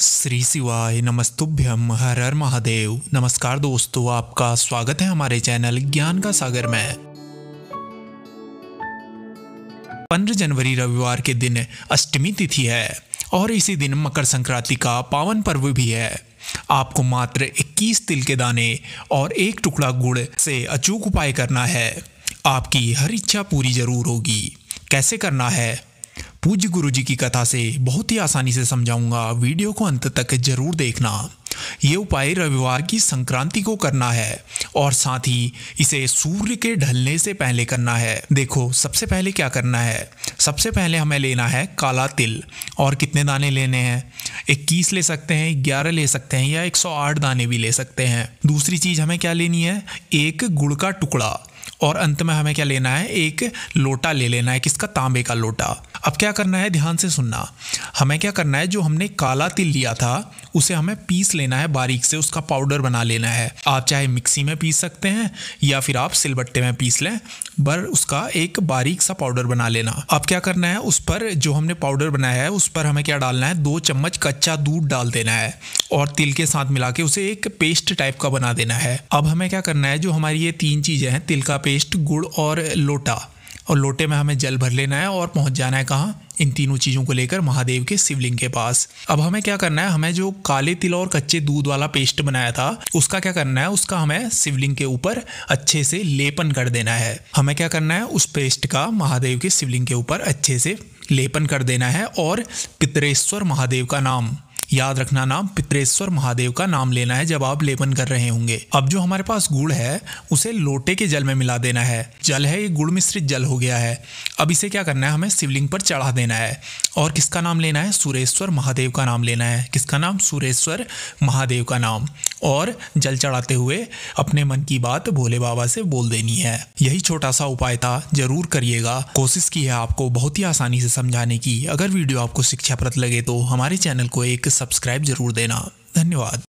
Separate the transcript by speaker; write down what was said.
Speaker 1: श्री शिवाय नमस्तुभ्यम हर हर महादेव नमस्कार दोस्तों आपका स्वागत है हमारे चैनल ज्ञान का सागर में पंद्रह जनवरी रविवार के दिन अष्टमी तिथि है और इसी दिन मकर संक्रांति का पावन पर्व भी है आपको मात्र 21 तिल के दाने और एक टुकड़ा गुड़ से अचूक उपाय करना है आपकी हर इच्छा पूरी जरूर होगी कैसे करना है पूज्य गुरु जी की कथा से बहुत ही आसानी से समझाऊंगा वीडियो को अंत तक जरूर देखना ये उपाय रविवार की संक्रांति को करना है और साथ ही इसे सूर्य के ढलने से पहले करना है देखो सबसे पहले क्या करना है सबसे पहले हमें लेना है काला तिल और कितने दाने लेने हैं इक्कीस ले सकते हैं ग्यारह ले सकते हैं या एक सौ आठ दाने भी ले सकते हैं दूसरी चीज़ हमें क्या लेनी है एक गुड़ का टुकड़ा और अंत में हमें क्या लेना है एक लोटा ले लेना है किसका तांबे का लोटा अब क्या करना है ध्यान से सुनना हमें क्या करना है जो हमने काला तिल लिया था उसे हमें पीस लेना है बारीक से उसका पाउडर बना लेना है आप चाहे मिक्सी में पीस सकते हैं या फिर आप सिलबट्टे में पीस लें पर उसका एक बारीक सा पाउडर बना लेना अब क्या करना है उस पर जो हमने पाउडर बनाया है उस पर हमें क्या डालना है दो चम्मच कच्चा दूध डाल देना है और तिल के साथ मिला के उसे एक पेस्ट टाइप का बना देना है अब हमें क्या करना है जो हमारी ये तीन चीज़ें हैं तिल का पेस्ट गुड़ और लोटा और लोटे में हमें जल भर लेना है और पहुंच जाना है कहाँ इन तीनों चीज़ों को लेकर महादेव के शिवलिंग के पास अब हमें क्या करना है हमें जो काले तिल और कच्चे दूध वाला पेस्ट बनाया था उसका क्या करना है उसका हमें शिवलिंग के ऊपर अच्छे से लेपन कर देना है हमें क्या करना है उस पेस्ट का महादेव के शिवलिंग के ऊपर अच्छे से लेपन कर देना है और पितरेश्वर महादेव का नाम याद रखना नाम पित्रेश्वर महादेव का नाम लेना है जब आप लेपन कर रहे होंगे अब जो हमारे पास गुड़ है उसे लोटे के जल में मिला देना है जल है ये गुड़ मिश्रित जल हो गया है अब इसे क्या करना है हमें शिवलिंग पर चढ़ा देना है और किसका नाम लेना है सुरेश्वर महादेव का नाम लेना है किसका नाम सुरेश्वर महादेव का नाम और जल चढ़ाते हुए अपने मन की बात भोले बाबा से बोल देनी है यही छोटा सा उपाय था जरूर करिएगा कोशिश की है आपको बहुत ही आसानी से समझाने की अगर वीडियो आपको शिक्षाप्रद लगे तो हमारे चैनल को एक सब्सक्राइब जरूर देना धन्यवाद